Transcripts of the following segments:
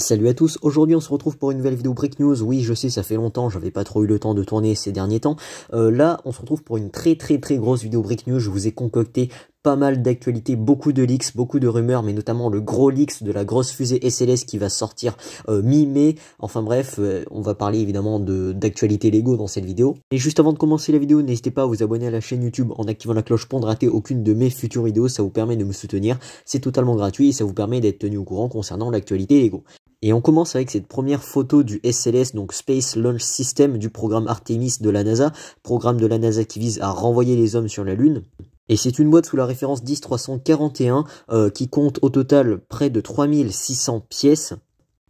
Salut à tous, aujourd'hui on se retrouve pour une nouvelle vidéo Break News, oui je sais ça fait longtemps, j'avais pas trop eu le temps de tourner ces derniers temps, euh, là on se retrouve pour une très très très grosse vidéo Break News, je vous ai concocté pas mal d'actualités, beaucoup de leaks, beaucoup de rumeurs, mais notamment le gros leaks de la grosse fusée SLS qui va sortir euh, mi-mai. Enfin bref, euh, on va parler évidemment d'actualités Lego dans cette vidéo. Et juste avant de commencer la vidéo, n'hésitez pas à vous abonner à la chaîne YouTube en activant la cloche pour ne rater aucune de mes futures vidéos. Ça vous permet de me soutenir, c'est totalement gratuit et ça vous permet d'être tenu au courant concernant l'actualité Lego. Et on commence avec cette première photo du SLS, donc Space Launch System, du programme Artemis de la NASA, programme de la NASA qui vise à renvoyer les hommes sur la Lune. Et c'est une boîte sous la référence 10341 euh, qui compte au total près de 3600 pièces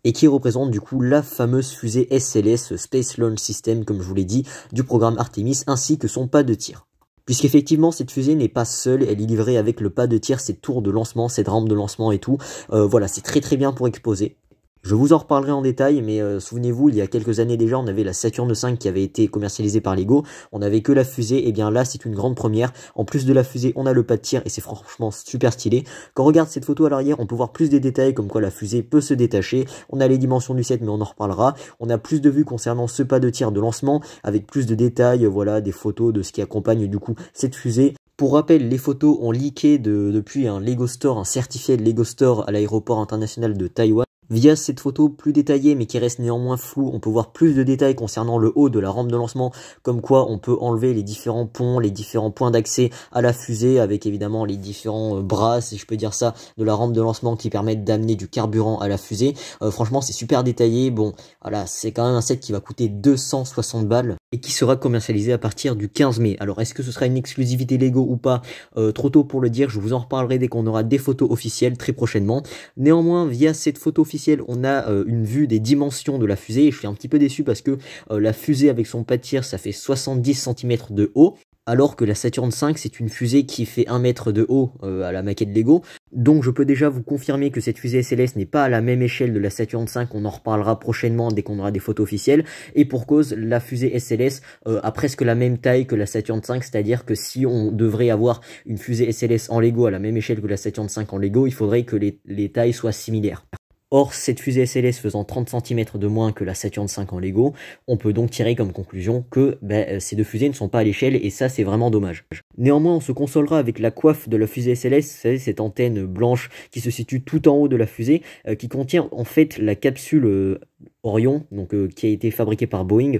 et qui représente du coup la fameuse fusée SLS, Space Launch System, comme je vous l'ai dit, du programme Artemis, ainsi que son pas de tir. Puisqu'effectivement, cette fusée n'est pas seule, elle est livrée avec le pas de tir, ses tours de lancement, ses rampes de lancement et tout. Euh, voilà, c'est très très bien pour exposer. Je vous en reparlerai en détail, mais euh, souvenez-vous, il y a quelques années déjà, on avait la Saturn V qui avait été commercialisée par Lego, on n'avait que la fusée, et eh bien là, c'est une grande première. En plus de la fusée, on a le pas de tir, et c'est franchement super stylé. Quand on regarde cette photo à l'arrière, on peut voir plus des détails, comme quoi la fusée peut se détacher. On a les dimensions du set, mais on en reparlera. On a plus de vues concernant ce pas de tir de lancement, avec plus de détails, voilà, des photos de ce qui accompagne du coup cette fusée. Pour rappel, les photos ont leaké depuis un Lego Store, un certifié de Lego Store à l'aéroport international de Taïwan. Via cette photo plus détaillée mais qui reste néanmoins floue, on peut voir plus de détails concernant le haut de la rampe de lancement, comme quoi on peut enlever les différents ponts, les différents points d'accès à la fusée, avec évidemment les différents euh, bras, si je peux dire ça, de la rampe de lancement qui permettent d'amener du carburant à la fusée. Euh, franchement, c'est super détaillé. Bon, voilà, c'est quand même un set qui va coûter 260 balles et qui sera commercialisé à partir du 15 mai. Alors est-ce que ce sera une exclusivité Lego ou pas euh, Trop tôt pour le dire, je vous en reparlerai dès qu'on aura des photos officielles très prochainement. Néanmoins, via cette photo officielle, on a euh, une vue des dimensions de la fusée et je suis un petit peu déçu parce que euh, la fusée avec son pâtir, ça fait 70 cm de haut alors que la Saturn V c'est une fusée qui fait 1 mètre de haut euh, à la maquette Lego. Donc je peux déjà vous confirmer que cette fusée SLS n'est pas à la même échelle de la Saturn V, on en reparlera prochainement dès qu'on aura des photos officielles, et pour cause la fusée SLS a euh, presque la même taille que la Saturn V, c'est-à-dire que si on devrait avoir une fusée SLS en Lego à la même échelle que la Saturn V en Lego, il faudrait que les tailles soient similaires. Or, cette fusée SLS faisant 30 cm de moins que la Saturne V en Lego, on peut donc tirer comme conclusion que ben, euh, ces deux fusées ne sont pas à l'échelle et ça c'est vraiment dommage. Néanmoins, on se consolera avec la coiffe de la fusée SLS, cette antenne blanche qui se situe tout en haut de la fusée, euh, qui contient en fait la capsule euh, Orion, donc, qui a été fabriquée par Boeing,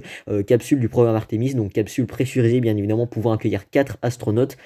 capsule du programme Artemis, donc capsule pressurisée bien évidemment pouvant accueillir 4 astronautes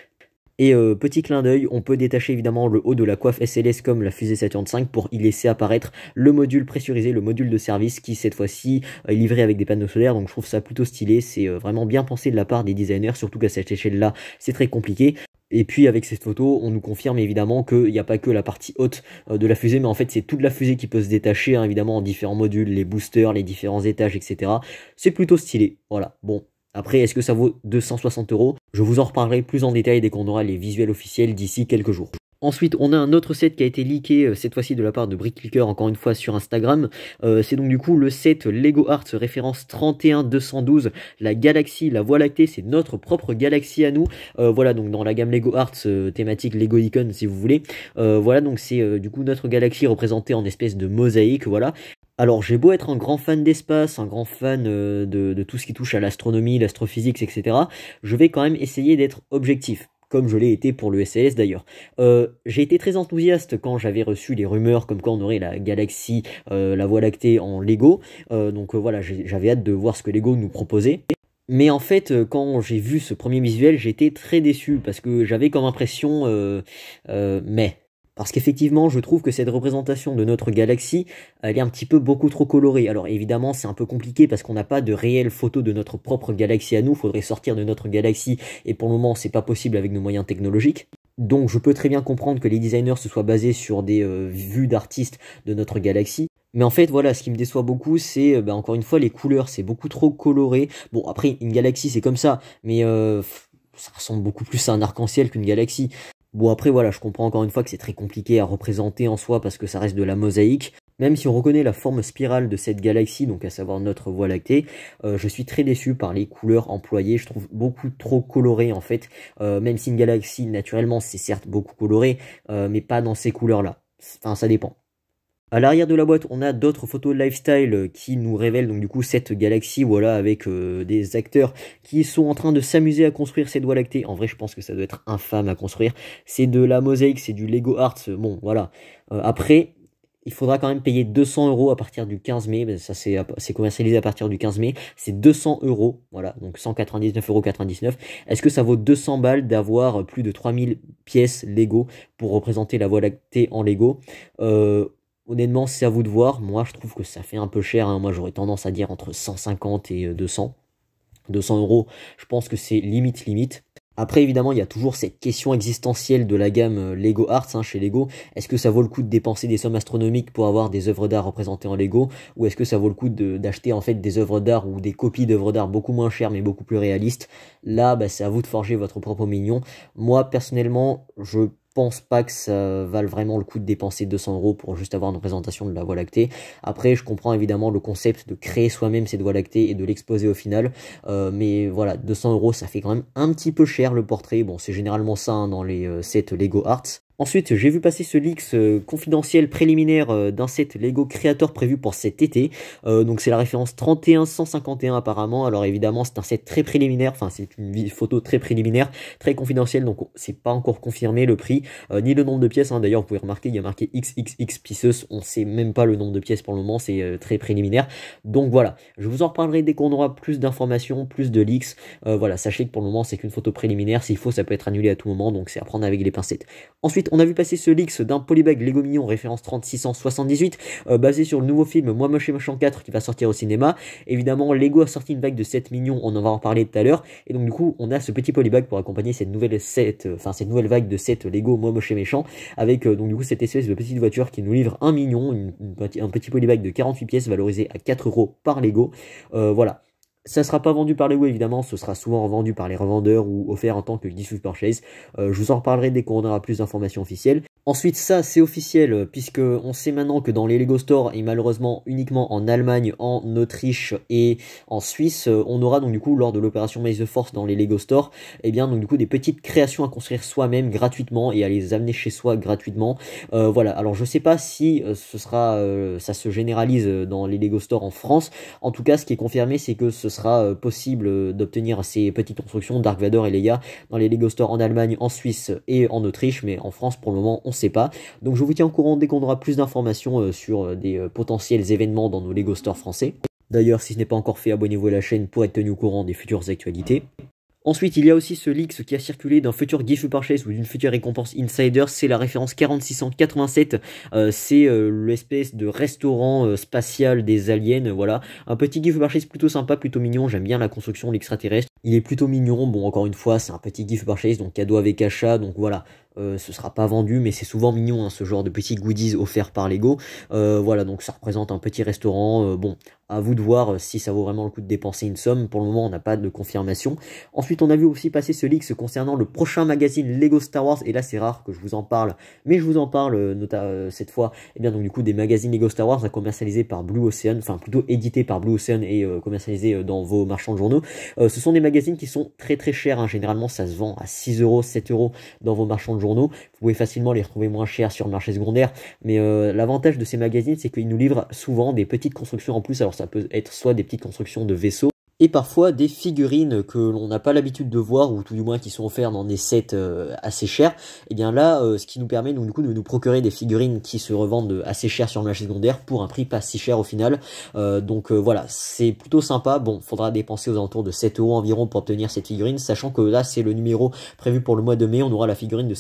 et euh, petit clin d'œil, on peut détacher évidemment le haut de la coiffe SLS comme la fusée Saturn pour y laisser apparaître le module pressurisé, le module de service qui cette fois-ci est livré avec des panneaux solaires. Donc je trouve ça plutôt stylé, c'est euh, vraiment bien pensé de la part des designers, surtout qu'à cette échelle-là, c'est très compliqué. Et puis avec cette photo, on nous confirme évidemment qu'il n'y a pas que la partie haute euh, de la fusée, mais en fait c'est toute la fusée qui peut se détacher, hein, évidemment en différents modules, les boosters, les différents étages, etc. C'est plutôt stylé. Voilà, bon, après, est-ce que ça vaut 260 euros Je vous en reparlerai plus en détail dès qu'on aura les visuels officiels d'ici quelques jours. Ensuite, on a un autre set qui a été leaké, euh, cette fois-ci de la part de BrickClicker, encore une fois sur Instagram. Euh, c'est donc du coup le set Lego Arts, référence 31212, la galaxie, la Voie lactée, c'est notre propre galaxie à nous. Euh, voilà, donc dans la gamme Lego Arts, thématique Lego Icon si vous voulez. voilà, donc c'est du coup notre galaxie représentée en espèce de mosaïque, voilà. Alors j'ai beau être un grand fan d'espace, un grand fan de, tout ce qui touche à l'astronomie, l'astrophysique, etc. Je vais quand même essayer d'être objectif comme je l'ai été pour le SLS d'ailleurs. Euh, j'ai été très enthousiaste quand j'avais reçu les rumeurs comme quand on aurait la galaxie, euh, la Voie lactée en Lego. Euh, donc voilà, j'avais hâte de voir ce que Lego nous proposait. Mais en fait, quand j'ai vu ce premier visuel, j'étais très déçu parce que j'avais comme impression mais parce qu'effectivement, je trouve que cette représentation de notre galaxie, elle est un petit peu beaucoup trop colorée. Alors évidemment, c'est un peu compliqué parce qu'on n'a pas de réelles photos de notre propre galaxie à nous, faudrait sortir de notre galaxie, et pour le moment, c'est pas possible avec nos moyens technologiques. Donc je peux très bien comprendre que les designers se soient basés sur des euh, vues d'artistes de notre galaxie, mais en fait, voilà, ce qui me déçoit beaucoup, c'est euh, bah, encore une fois les couleurs, c'est beaucoup trop coloré. Bon, après, une galaxie, c'est comme ça, mais euh, ça ressemble beaucoup plus à un arc-en-ciel qu'une galaxie. Bon après voilà, je comprends encore une fois que c'est très compliqué à représenter en soi parce que ça reste de la mosaïque. Même si on reconnaît la forme spirale de cette galaxie, donc à savoir notre Voie lactée, euh, je suis très déçu par les couleurs employées. Je trouve beaucoup trop colorées en fait. Euh, même si une galaxie naturellement c'est certes beaucoup colorée, euh, mais pas dans ces couleurs-là. Enfin ça dépend. À l'arrière de la boîte, on a d'autres photos de lifestyle qui nous révèlent donc du coup cette galaxie voilà avec euh, des acteurs qui sont en train de s'amuser à construire ces doigts lactés. En vrai, je pense que ça doit être infâme à construire. C'est de la mosaïque, c'est du Lego Arts. Bon, voilà. Euh, après, il faudra quand même payer 200 euros à partir du 15 mai. Ben, ça, c'est commercialisé à partir du 15 mai. C'est 200 euros. Voilà. Donc 199,99 euros. Est-ce que ça vaut 200 balles d'avoir plus de 3000 pièces Lego pour représenter la voie lactée en Lego? Euh, Honnêtement, c'est à vous de voir. Moi, je trouve que ça fait un peu cher. Hein. Moi, j'aurais tendance à dire entre 150 et 200. Euh, 200 euros, je pense que c'est limite limite. Après, évidemment, il y a toujours cette question existentielle de la gamme euh, Lego Arts hein, chez Lego. Est-ce que ça vaut le coup de dépenser des sommes astronomiques pour avoir des œuvres d'art représentées en Lego Ou est-ce que ça vaut le coup d'acheter en fait des œuvres d'art ou des copies d'œuvres d'art beaucoup moins chères mais beaucoup plus réalistes Là, bah, c'est à vous de forger votre propre mignon. Moi, personnellement, je pense pas que ça vale vraiment le coup de dépenser 200 euros pour juste avoir une présentation de la Voie lactée. Après, je comprends évidemment le concept de créer soi-même cette Voie lactée et de l'exposer au final, euh, mais voilà, 200 euros, ça fait quand même un petit peu cher le portrait. Bon, c'est généralement ça hein, dans les euh, sets Lego Arts. Ensuite, j'ai vu passer ce leaks euh, confidentiel préliminaire euh, d'un set Lego Creator prévu pour cet été. Euh, donc c'est la référence 31151 apparemment. Alors évidemment, c'est un set très préliminaire, enfin c'est une photo très préliminaire, très confidentielle, donc oh, c'est pas encore confirmé le prix, ni le nombre de pièces. Hein. D'ailleurs, vous pouvez remarquer, il y a marqué XXX pieces, on sait même pas le nombre de pièces pour le moment, c'est très préliminaire. Donc voilà, je vous en reparlerai dès qu'on aura plus d'informations, plus de leaks. voilà, sachez que pour le moment, c'est qu'une photo préliminaire, s'il faut, ça peut être annulé à tout moment, donc c'est à prendre avec les pincettes. Ensuite, on a vu passer ce leaks d'un polybag Lego Mignon référence 3678 euh, basé sur le nouveau film Moi Moche et Méchant 4 qui va sortir au cinéma. Évidemment, Lego a sorti une vague de 7 millions, on en va en parler tout à l'heure. Et donc du coup, on a ce petit polybag pour accompagner cette nouvelle euh, enfin cette nouvelle vague de 7 Lego Moi Moche et Méchant avec euh, donc du coup cette espèce de petite voiture qui nous livre un million, un petit polybag de 48 pièces valorisé à 4 euros par Lego. voilà ça sera pas vendu par les Lego évidemment, ce sera souvent revendu par les revendeurs ou offert en tant que gift purchase. Euh, je vous en reparlerai dès qu'on aura plus d'informations officielles. Ensuite ça c'est officiel puisque on sait maintenant que dans les Lego Store et malheureusement uniquement en Allemagne, en Autriche et en Suisse, euh, on aura donc du coup lors de l'opération Maze the Force dans les Lego Store, et eh bien donc du coup des petites créations à construire soi-même gratuitement et à les amener chez soi gratuitement. Euh, voilà, alors je sais pas si ce sera ça se généralise dans les Lego Store en France. En tout cas, ce qui est confirmé c'est que ce sera euh, possible euh, d'obtenir ces petites constructions Dark Vador et Leia dans les Lego Store en Allemagne, en Suisse et en Autriche, mais en France pour le moment on ne sait pas. Donc je vous tiens au courant dès qu'on aura plus d'informations euh, sur des potentiels événements dans nos Lego Store français. D'ailleurs, si ce n'est pas encore fait, abonnez-vous à la chaîne pour être tenu au courant des futures actualités. Ensuite, il y a aussi ce leak, qui a circulé d'un futur GIF purchase ou d'une future récompense insider, c'est la référence 4687, euh, c'est euh, l'espèce de restaurant euh, spatial des aliens, voilà. Un petit gift purchase plutôt sympa, plutôt mignon, j'aime bien la construction, l'extraterrestre. Il est plutôt mignon, bon encore une fois, c'est un petit gift purchase, donc cadeau avec achat, donc voilà, euh, ce sera pas vendu, mais c'est souvent mignon hein, ce genre de petits goodies offerts par Lego. voilà, donc ça représente un petit restaurant. bon, à vous de voir euh, si ça vaut vraiment le coup de dépenser une somme. Pour le moment, on n'a pas de confirmation. Ensuite, on a vu aussi passer ce leak concernant le prochain magazine Lego Star Wars. Et là, c'est rare que je vous en parle, mais je vous en parle euh, euh, cette fois. Et eh bien, donc du coup, des magazines Lego Star Wars commercialisés par Blue Ocean, enfin plutôt édités par Blue Ocean et commercialisé commercialisés dans vos marchands de journaux. ce sont des magazines qui sont très très chers. Hein. Généralement, ça se vend à 6 euros, 7 euros dans vos marchands de journaux pouvez facilement les retrouver moins chers sur le marché secondaire. Mais euh, l'avantage de ces magazines, c'est qu'ils nous livrent souvent des petites constructions en plus. Alors ça peut être soit des petites constructions de vaisseaux, et parfois des figurines que l'on n'a pas l'habitude de voir, ou tout du moins qui sont offertes dans des sets euh, assez chers, et eh bien là, euh, ce qui nous permet du coup, de nous procurer des figurines qui se revendent assez cher sur le marché secondaire pour un prix pas si cher au final. Euh, donc voilà, c'est plutôt sympa. Bon, faudra dépenser aux alentours de 7 euros environ pour obtenir cette figurine, sachant que là, c'est le numéro prévu pour le mois de mai. On aura la figurine de,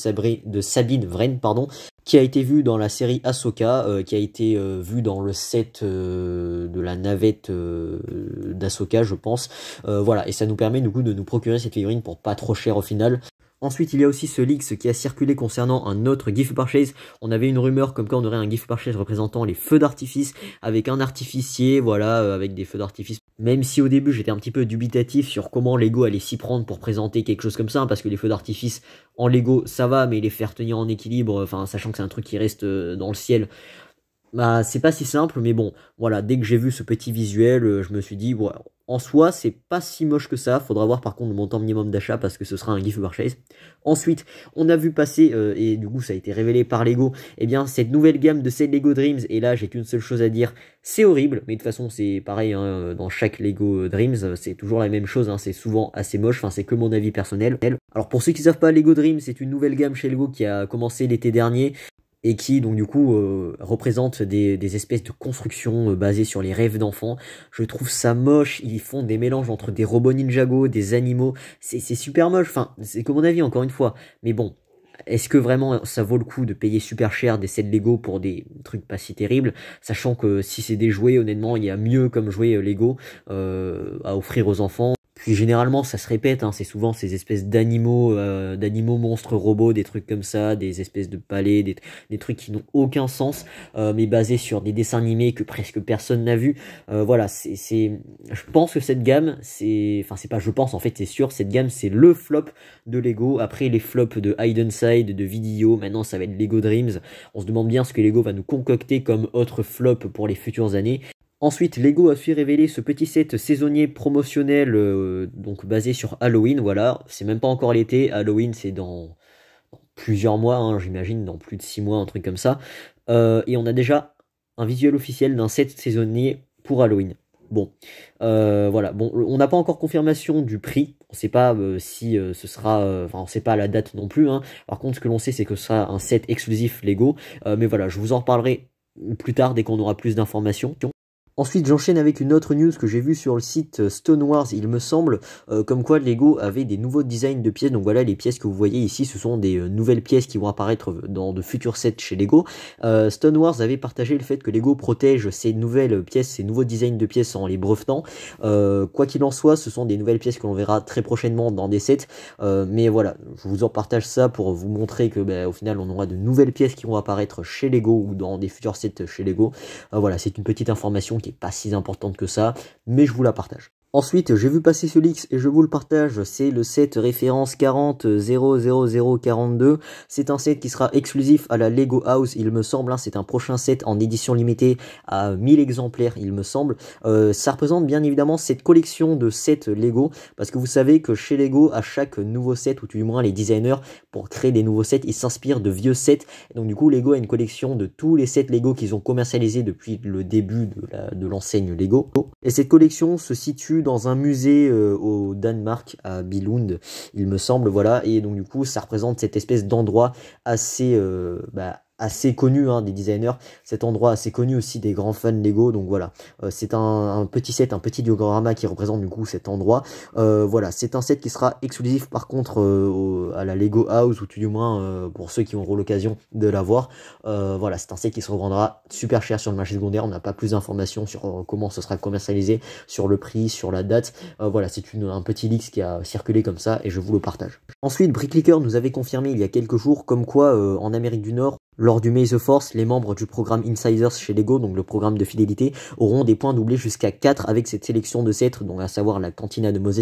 de Sabine Vren, pardon, qui a été vu dans la série Ahsoka, euh, qui a été euh, vu dans le set euh, de la navette d'Ahsoka, je pense. voilà, et ça nous permet du coup de nous procurer cette figurine pour pas trop cher au final. Ensuite, il y a aussi ce leak, qui a circulé concernant un autre gift purchase. On avait une rumeur comme quoi on aurait un gift purchase représentant les feux d'artifice avec un artificier, voilà, euh, avec des feux d'artifice. Même si au début j'étais un petit peu dubitatif sur comment Lego allait s'y prendre pour présenter quelque chose comme ça, parce que les feux d'artifice en Lego ça va, mais les faire tenir en équilibre, enfin sachant que c'est un truc qui reste euh, dans le ciel, bah, c'est pas si simple, mais bon, voilà, dès que j'ai vu ce petit visuel, euh, je me suis dit, ouais, en soi, c'est pas si moche que ça. Faudra voir par contre le montant minimum d'achat parce que ce sera un gift purchase. Ensuite, on a vu passer, euh, et du coup, ça a été révélé par Lego, eh bien, cette nouvelle gamme de ces Lego Dreams. Et là, j'ai qu'une seule chose à dire c'est horrible, mais de toute façon, c'est pareil hein, euh, dans chaque Lego Dreams. C'est toujours la même chose, hein. c'est souvent assez moche. Enfin, c'est que mon avis personnel. Alors, pour ceux qui savent pas, Lego Dreams, c'est une nouvelle gamme chez Lego qui a commencé l'été dernier et qui donc du coup euh, représente des, des, espèces de constructions euh, basées sur les rêves d'enfants. Je trouve ça moche, ils font des mélanges entre des robots ninjago, des animaux, c'est super moche, enfin c'est comme mon avis encore une fois, mais bon. Est-ce que vraiment ça vaut le coup de payer super cher des sets Lego pour des trucs pas si terribles, sachant que si c'est des jouets, honnêtement, il y a mieux comme jouets euh, Lego à offrir aux enfants. Puis généralement, ça se répète, hein, c'est souvent ces espèces d'animaux, euh, d'animaux monstres robots, des trucs comme ça, des espèces de palais, des, des trucs qui n'ont aucun sens, euh, mais basés sur des dessins animés que presque personne n'a vu. Euh, voilà, c'est, je pense que cette gamme, c'est, enfin c'est pas je pense, en fait c'est sûr, cette gamme c'est le flop de Lego. Après les flops de Hidden Side, de Video, maintenant ça va être Lego Dreams. On se demande bien ce que Lego va nous concocter comme autre flop pour les futures années. Ensuite, Lego a su révéler ce petit set saisonnier promotionnel euh, donc basé sur Halloween. Voilà, c'est même pas encore l'été. Halloween, c'est dans, plusieurs mois, hein, j'imagine, dans plus de six mois, un truc comme ça. Euh, et on a déjà un visuel officiel d'un set saisonnier pour Halloween. Bon, euh, voilà. Bon, on n'a pas encore confirmation du prix. On ne sait pas si ce sera. Enfin, on sait pas la date non plus. Hein. Par contre, ce que l'on sait, c'est que ce sera un set exclusif Lego. mais voilà, je vous en reparlerai plus tard dès qu'on aura plus d'informations. Ensuite, j'enchaîne avec une autre news que j'ai vue sur le site euh, Stone Wars, il me semble, euh, comme quoi Lego avait des nouveaux designs de pièces. Donc voilà, les pièces que vous voyez ici, ce sont des euh, nouvelles pièces qui vont apparaître dans de futurs sets chez Lego. Stone Wars avait partagé le fait que Lego protège ces nouvelles pièces, ces nouveaux designs de pièces en les brevetant. quoi qu'il en soit, ce sont des nouvelles pièces que l'on verra très prochainement dans des sets. mais voilà, je vous en partage ça pour vous montrer que ben, au final, on aura de nouvelles pièces qui vont apparaître chez Lego ou dans des futurs sets chez Lego. voilà, c'est une petite information qui n'est pas si importante que ça, mais je vous la partage. Ensuite, j'ai vu passer ce leaks et je vous le partage, c'est le set référence 400042 C'est un set qui sera exclusif à la Lego House, il me semble. Hein. C'est un prochain set en édition limitée à 1000 exemplaires, il me semble. Euh, ça représente bien évidemment cette collection de sets Lego, parce que vous savez que chez Lego, à chaque nouveau set, ou du moins les designers, pour créer des nouveaux sets, ils s'inspirent de vieux sets. Donc du coup, Lego a une collection de tous les sets Lego qu'ils ont commercialisés depuis le début de l'enseigne Lego. Et cette collection se situe dans un musée euh, au Danemark, à Billund, il me semble, voilà. Et donc, du coup, ça représente cette espèce d'endroit assez, euh, bah, assez connu hein, des designers, cet endroit assez connu aussi des grands fans Lego, donc voilà, euh, c'est un, petit set, un petit diorama qui représente du coup cet endroit, euh, voilà, c'est un set qui sera exclusif par contre euh, à la Lego House, ou tout du moins pour ceux qui auront l'occasion de l'avoir, voilà, c'est un set qui se revendra super cher sur le marché secondaire, on n'a pas plus d'informations sur comment ce sera commercialisé, sur le prix, sur la date, voilà, c'est un petit leak qui a circulé comme ça, et je vous le partage. Ensuite, Bricklicker nous avait confirmé il y a quelques jours comme quoi en Amérique du Nord, lors du Force, les membres du programme Insiders chez Lego, donc le programme de fidélité, auront des points doublés jusqu'à 4 avec cette sélection de sets, donc à savoir la Cantina de Moses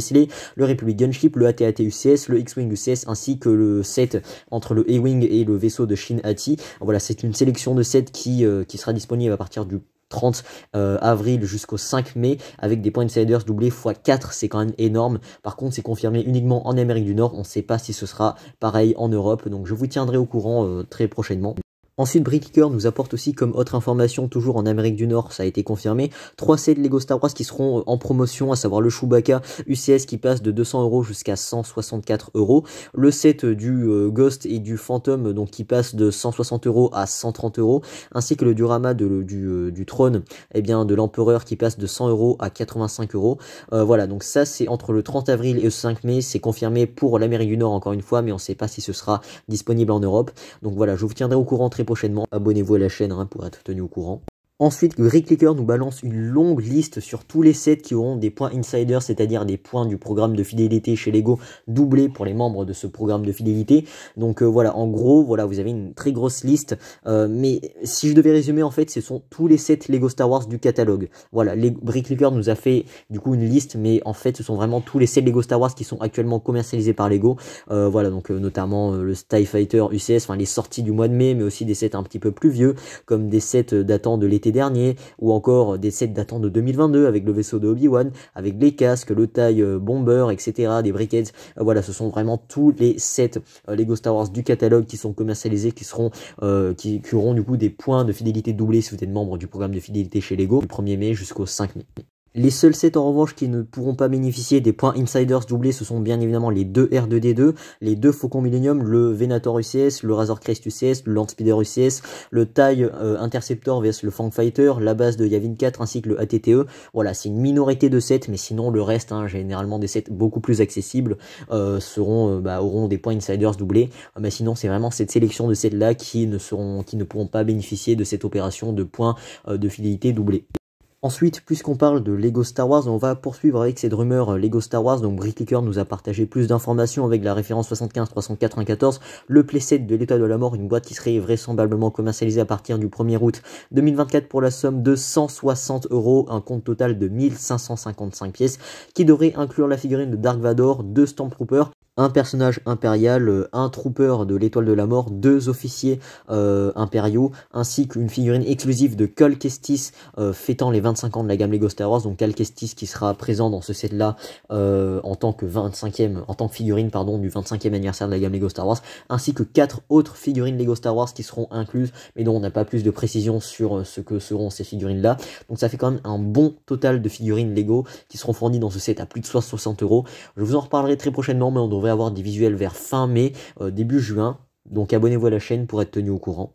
le Republic Gunship, le AT-AT UCS, le X-Wing UCS, ainsi que le set entre le A-Wing et le vaisseau de Shin Hati. Voilà, c'est une sélection de sets qui, euh, qui sera disponible à partir du 30 euh, avril jusqu'au 5 mai, avec des points insiders doublés x4, c'est quand même énorme. Par contre, c'est confirmé uniquement en Amérique du Nord, on ne sait pas si ce sera pareil en Europe, donc je vous tiendrai au courant euh, très prochainement. Ensuite, Brickicker nous apporte aussi comme autre information, toujours en Amérique du Nord, ça a été confirmé, 3 sets de Lego Star Wars qui seront en promotion, à savoir le Chewbacca UCS qui passe de 200 euros jusqu'à 164 euros, le set du euh, Ghost et du Phantom donc qui passe de 160 euros à 130 euros, ainsi que le Durama euh, du, trône, eh bien de l'empereur qui passe de 100 euros à 85 euros. Euh, voilà, donc ça c'est entre le 30 avril et le 5 mai, c'est confirmé pour l'Amérique du Nord encore une fois, mais on ne sait pas si ce sera disponible en Europe. Donc voilà, je vous tiendrai au courant très prochainement. Abonnez-vous à la chaîne hein, pour être tenu au courant. Ensuite, bricklicker nous balance une longue liste sur tous les sets qui auront des points insider, c'est-à-dire des points du programme de fidélité chez Lego doublés pour les membres de ce programme de fidélité. Donc euh, voilà, en gros, voilà, vous avez une très grosse liste. Euh, mais si je devais résumer, en fait, ce sont tous les sets Lego Star Wars du catalogue. Voilà, bricklicker nous a fait du coup une liste, mais en fait, ce sont vraiment tous les sets Lego Star Wars qui sont actuellement commercialisés par Lego. Euh, voilà, donc notamment le Sty e Fighter UCS, enfin les sorties du mois de mai, mais aussi des sets un petit peu plus vieux, comme des sets datant de l'été dernier, ou encore des sets datant de 2022 avec le vaisseau de Obi-Wan, avec les casques, le taille euh, bomber, etc., des briquettes. Euh, voilà, ce sont vraiment tous les sets euh, Lego Star Wars du catalogue qui sont commercialisés, qui seront, qui, qui auront du coup des points de fidélité doublés si vous êtes membre du programme de fidélité chez Lego du 1er mai jusqu'au 5 mai. Les seuls sets en revanche qui ne pourront pas bénéficier des points insiders doublés, ce sont bien évidemment les deux R2D2, les deux Faucon Millennium, le Venator UCS, le Razor Crest UCS, le Land UCS, le TIE euh, Interceptor vs le Fang Fighter, la base de Yavin 4 ainsi que le ATTE. Voilà, c'est une minorité de sets, mais sinon le reste, hein, généralement des sets beaucoup plus accessibles, euh, seront, euh, bah, auront des points insiders doublés. mais sinon, c'est vraiment cette sélection de sets là qui ne qui ne pourront pas bénéficier de cette opération de points de fidélité doublés. Ensuite, puisqu'on parle de Lego Star Wars, on va poursuivre avec cette rumeur euh, Lego Star Wars. Donc Bricklicker nous a partagé plus d'informations avec la référence 75-394, le playset de l'état de la mort, une boîte qui serait vraisemblablement commercialisée à partir du 1er août 2024 pour la somme de 160 euros, un compte total de 1555 pièces, qui devrait inclure la figurine de Dark Vador, deux Stormtroopers un personnage impérial, euh, un trooper de l'étoile de la mort, deux officiers euh, impériaux, ainsi qu'une figurine exclusive de Cal Kestis euh, fêtant les 25 ans de la gamme Lego Star Wars. Donc Cal Kestis qui sera présent dans ce set là en tant que 25e, en tant que figurine pardon du 25e anniversaire de la gamme Lego Star Wars, ainsi que quatre autres figurines Lego Star Wars qui seront incluses, mais dont on n'a pas plus de précision sur ce que seront ces figurines là. Donc ça fait quand même un bon total de figurines Lego qui seront fournies dans ce set à plus de 60 euros. Je vous en reparlerai très prochainement, mais on devrait avoir des visuels vers fin mai, euh, début juin. Donc abonnez-vous à la chaîne pour être tenu au courant.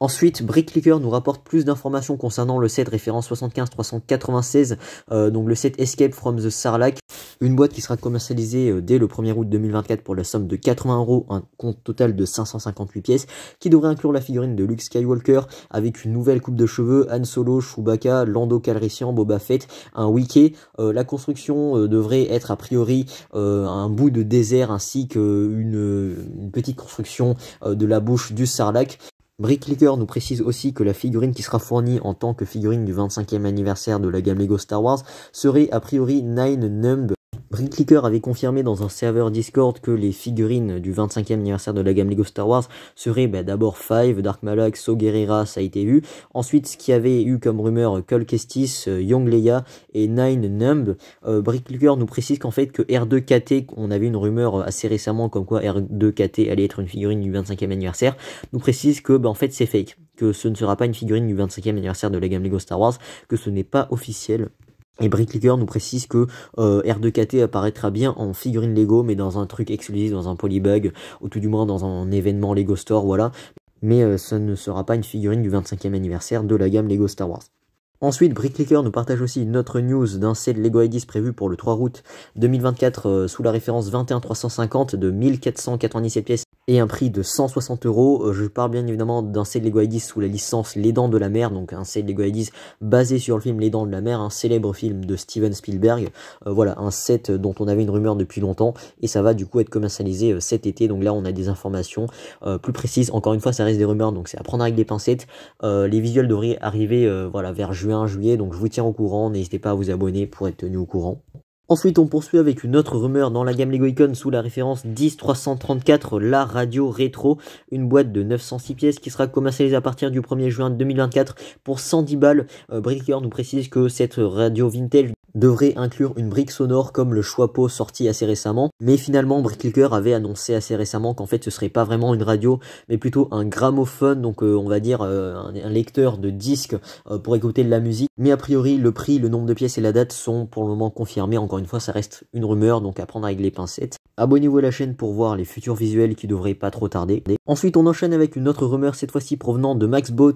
Ensuite, BrickClicker nous rapporte plus d'informations concernant le set référence 75-396, euh, donc le set Escape from the Sarlacc, une boîte qui sera commercialisée euh, dès le 1er août 2024 pour la somme de 80 euros, un compte total de 558 pièces, qui devrait inclure la figurine de Luke Skywalker avec une nouvelle coupe de cheveux, Han Solo, Chewbacca, Lando Calrissian, Boba Fett, un wiki. Euh, la construction devrait être a priori un bout de désert ainsi qu'une une petite construction de la bouche du Sarlacc. Bricklicker nous précise aussi que la figurine qui sera fournie en tant que figurine du 25e anniversaire de la gamme Lego Star Wars serait a priori Nine Numb licker avait confirmé dans un serveur Discord que les figurines du 25e anniversaire de la gamme Lego Star Wars seraient bah, d'abord Five, Dark Malak, So Guerrera, ça a été vu. Ensuite, ce qui avait eu comme rumeur Cole Kestis, euh, Young Leia et Nine Numb. Euh, Bricklicker nous précise qu'en fait que R2KT, on avait une rumeur assez récemment comme quoi R2KT allait être une figurine du 25e anniversaire, nous précise que bah, en fait c'est fake, que ce ne sera pas une figurine du 25e anniversaire de la gamme Lego Star Wars, que ce n'est pas officiel. Et Bricklicker nous précise que euh, R2KT apparaîtra bien en figurine Lego, mais dans un truc exclusif, dans un polybug, ou tout du moins dans un événement Lego Store, voilà. Mais euh, ce ça ne sera pas une figurine du 25e anniversaire de la gamme Lego Star Wars. Ensuite, Bricklicker nous partage aussi notre news d'un set Lego Edis prévu pour le 3 août 2024 euh, sous la référence 21350 de 1497 pièces et un prix de 160 euros. Euh, je parle bien évidemment d'un set Lego Ideas sous la licence Les Dents de la Mer, donc un set Lego basé sur le film Les Dents de la Mer, un célèbre film de Steven Spielberg. Euh, voilà, un set dont on avait une rumeur depuis longtemps et ça va du coup être commercialisé euh, cet été. Donc là, on a des informations plus précises. Encore une fois, ça reste des rumeurs, donc c'est à prendre avec des pincettes. les visuels devraient arriver voilà vers juin, juillet, donc je vous tiens au courant. N'hésitez pas à vous abonner pour être tenu au courant. Ensuite, on poursuit avec une autre rumeur dans la gamme Lego Icon sous la référence 10334, la radio rétro, une boîte de 906 pièces qui sera commercialisée à partir du 1er juin 2024 pour 110 balles. Euh, nous précise que cette radio vintage devrait inclure une brique sonore comme le Schwapo sorti assez récemment, mais finalement Bricklicker avait annoncé assez récemment qu'en fait ce serait pas vraiment une radio, mais plutôt un gramophone, donc euh, on va dire euh, un, lecteur de disques euh, pour écouter de la musique. Mais a priori, le prix, le nombre de pièces et la date sont pour le moment confirmés. Encore une fois, ça reste une rumeur, donc à prendre avec les pincettes. Abonnez-vous à la chaîne pour voir les futurs visuels qui devraient pas trop tarder. Ensuite, on enchaîne avec une autre rumeur, cette fois-ci provenant de MaxBot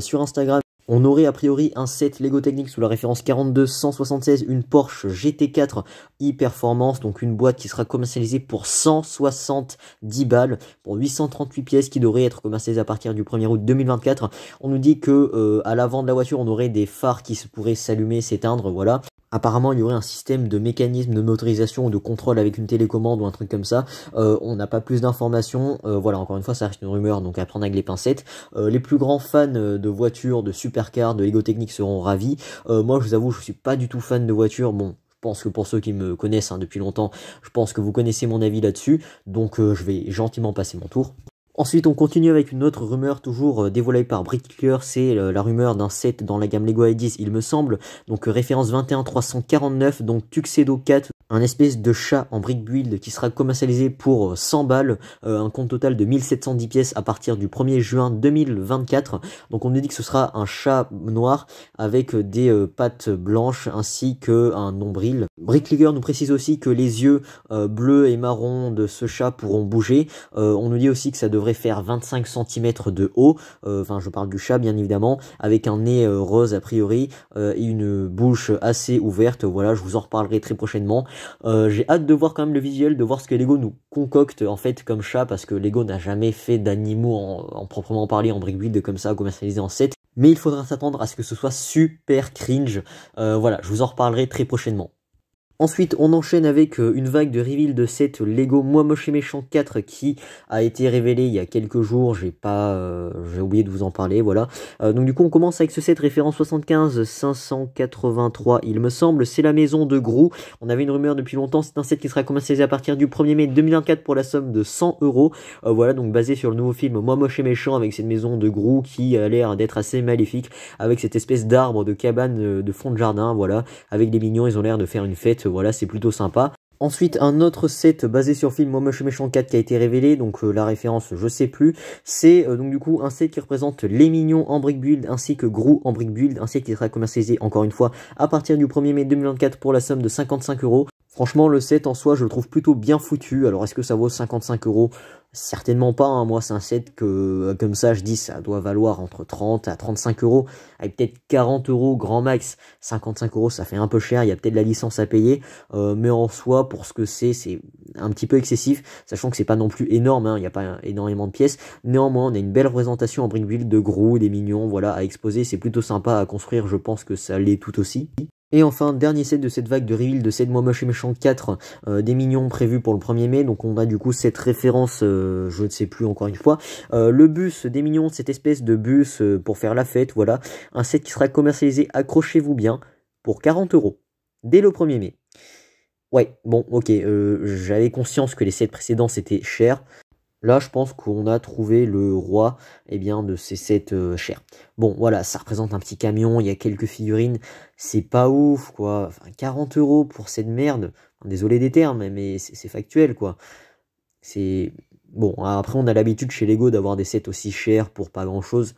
sur Instagram. On aurait a priori un set Lego Technique sous la référence 42-176, une Porsche GT4 e-performance, donc une boîte qui sera commercialisée pour 170 balles, pour 838 pièces qui devraient être commercialisées à partir du 1er août 2024. On nous dit que euh, à l'avant de la voiture, on aurait des phares qui se pourraient s'allumer, s'éteindre, voilà apparemment il y aurait un système de mécanisme de motorisation ou de contrôle avec une télécommande ou un truc comme ça. Euh, on n'a pas plus d'informations. Euh, voilà, encore une fois, ça reste une rumeur, donc à prendre avec les pincettes. Euh, les plus grands fans de voitures, de supercars, de Lego Technique seront ravis. moi, je vous avoue, je suis pas du tout fan de voitures. Bon, je pense que pour ceux qui me connaissent hein, depuis longtemps, je pense que vous connaissez mon avis là-dessus. Donc je vais gentiment passer mon tour. Ensuite, on continue avec une autre rumeur toujours euh, dévoilée par Bricklayer, c'est euh, la rumeur d'un set dans la gamme Lego Ideas, il me semble. Donc euh, référence 21 349, donc Tuxedo 4, un espèce de chat en brick build qui sera commercialisé pour 100 balles, un compte total de 1710 pièces à partir du 1er juin 2024. Donc on nous dit que ce sera un chat noir avec des pattes blanches ainsi que un nombril. Bricklayer nous précise aussi que les yeux bleus et marrons de ce chat pourront bouger. on nous dit aussi que ça devrait faire 25 cm de haut, euh, enfin je parle du chat bien évidemment, avec un nez euh, rose a priori euh, et une bouche assez ouverte, voilà, je vous en reparlerai très prochainement. J'ai hâte de voir quand même le visuel, de voir ce que Lego nous concocte en fait comme chat, parce que Lego n'a jamais fait d'animaux en, proprement parler en brick build comme ça, commercialisé en 7, mais il faudra s'attendre à ce que ce soit super cringe. voilà, je vous en reparlerai très prochainement. Ensuite, on enchaîne avec euh, une vague de reveal de cette Lego Moi Moche et Méchant 4 qui a été révélée il y a quelques jours. J'ai pas, euh, j'ai oublié de vous en parler, voilà. Euh, donc du coup, on commence avec ce set référence 75 583, il me semble. C'est la maison de Grou, On avait une rumeur depuis longtemps. C'est un set qui sera commercialisé à partir du 1er mai 2024 pour la somme de 100 euros. Voilà, donc basé sur le nouveau film Moi Moche et Méchant avec cette maison de Grou qui a l'air d'être assez maléfique avec cette espèce d'arbre de cabane de fond de jardin, voilà. Avec des mignons, ils ont l'air de faire une fête voilà, c'est plutôt sympa. Ensuite, un autre set basé sur film Moi Méchant 4 qui a été révélé, donc euh, la référence je sais plus. C'est euh, donc du coup un set qui représente les mignons en brick build ainsi que gros en brick build, un set qui sera commercialisé encore une fois à partir du 1er mai 2024 pour la somme de 55 euros. Franchement, le set en soi, je le trouve plutôt bien foutu. Alors, est-ce que ça vaut 55 euros Certainement pas. Hein. Moi, c'est un set que, euh, comme ça, je dis, ça doit valoir entre 30 à 35 euros. Avec peut-être 40 euros grand max. 55 euros, ça fait un peu cher. Il y a peut-être la licence à payer. Euh, mais en soi, pour ce que c'est, c'est un petit peu excessif. Sachant que c'est pas non plus énorme. Hein. Il n'y a pas énormément de pièces. Néanmoins, on a une belle représentation en brick build de gros, des mignons, voilà, à exposer. C'est plutôt sympa à construire. Je pense que ça l'est tout aussi. Et enfin, dernier set de cette vague de reveal de 7 mois moche et méchant 4, euh, des mignons prévus pour le 1er mai. Donc on a du coup cette référence, euh, je ne sais plus encore une fois. Euh, le bus des mignons, cette espèce de bus pour faire la fête, voilà. Un set qui sera commercialisé, accrochez-vous bien, pour 40 euros, dès le 1er mai. Ouais, bon, ok, j'avais conscience que les sets précédents c'était cher. Là, je pense qu'on a trouvé le roi eh bien, de ces sets euh, chers. Bon, voilà, ça représente un petit camion, il y a quelques figurines. C'est pas ouf, quoi. Enfin, 40 euros pour cette merde. désolé des termes, mais c'est factuel, quoi. C'est... Bon, après, on a l'habitude chez Lego d'avoir des sets aussi chers pour pas grand-chose.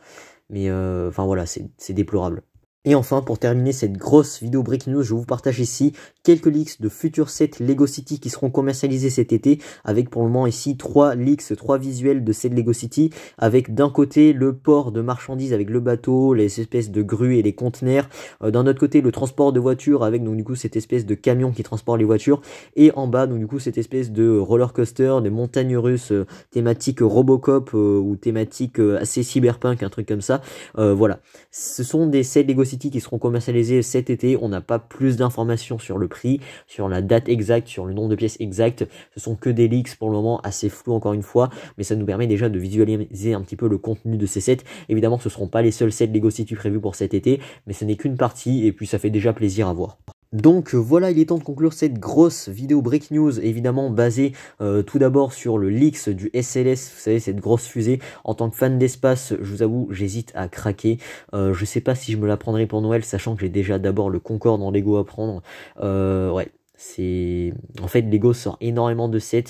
Mais, euh, enfin, voilà, c'est déplorable. Et enfin, pour terminer cette grosse vidéo break News, je vous partage ici quelques leaks de futurs sets Lego City qui seront commercialisés cet été, avec pour le moment ici trois leaks, trois visuels de sets Lego City, avec d'un côté le port de marchandises avec le bateau, les espèces de grues et les conteneurs, euh, d'un autre côté le transport de voitures avec donc du coup cette espèce de camion qui transporte les voitures, et en bas donc du coup cette espèce de roller coaster, des montagnes russes, euh, thématique Robocop euh, ou thématique assez cyberpunk, un truc comme ça. voilà, ce sont des sets Lego City qui seront commercialisés cet été. On n'a pas plus d'informations sur le prix, sur la date exacte, sur le nombre de pièces exactes. Ce sont que des leaks pour le moment, assez flou encore une fois, mais ça nous permet déjà de visualiser un petit peu le contenu de ces sets. Évidemment, ce ne seront pas les seuls sets Lego City prévus pour cet été, mais ce n'est qu'une partie et puis ça fait déjà plaisir à voir. Donc euh, voilà, il est temps de conclure cette grosse vidéo break news, évidemment basée euh, tout d'abord sur le leaks du SLS, vous savez, cette grosse fusée. En tant que fan d'espace, je vous avoue, j'hésite à craquer. je euh, je sais pas si je me la prendrai pour Noël, sachant que j'ai déjà d'abord le Concorde en Lego à prendre. ouais, c'est... En fait, Lego sort énormément de sets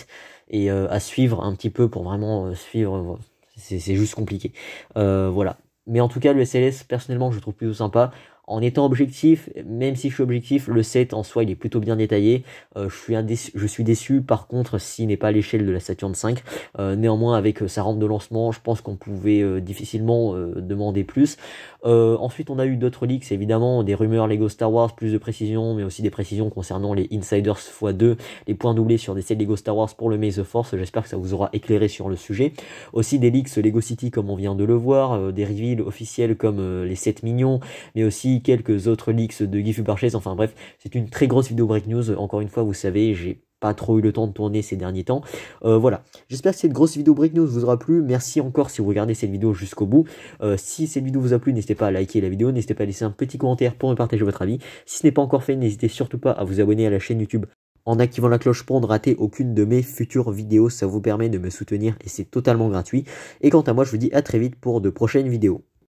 et à suivre un petit peu pour vraiment suivre... C'est juste compliqué. voilà. Mais en tout cas, le SLS, personnellement, je le trouve plutôt sympa en étant objectif, même si je suis objectif, le set en soi il est plutôt bien détaillé. Euh, je, suis je suis déçu par contre s'il n'est pas à l'échelle de la Saturn 5. Euh, néanmoins avec euh, sa rampe de lancement, je pense qu'on pouvait difficilement demander plus. ensuite on a eu d'autres leaks, évidemment des rumeurs Lego Star Wars, plus de précisions, mais aussi des précisions concernant les Insiders x2, les points doublés sur des sets Lego Star Wars pour le Maze of Force. J'espère que ça vous aura éclairé sur le sujet. Aussi des leaks Lego City comme on vient de le voir, des reveals officiels comme les 7 mignons, mais aussi quelques autres leaks de Gifu Barchez. Enfin bref, c'est une très grosse vidéo break news. Encore une fois, vous savez, j'ai pas trop eu le temps de tourner ces derniers temps. Euh, voilà. J'espère que cette grosse vidéo break news vous aura plu. Merci encore si vous regardez cette vidéo jusqu'au bout. Euh, si cette vidéo vous a plu, n'hésitez pas à liker la vidéo, n'hésitez pas à laisser un petit commentaire pour me partager votre avis. Si ce n'est pas encore fait, n'hésitez surtout pas à vous abonner à la chaîne YouTube en activant la cloche pour ne rater aucune de mes futures vidéos. Ça vous permet de me soutenir et c'est totalement gratuit. Et quant à moi, je vous dis à très vite pour de prochaines vidéos.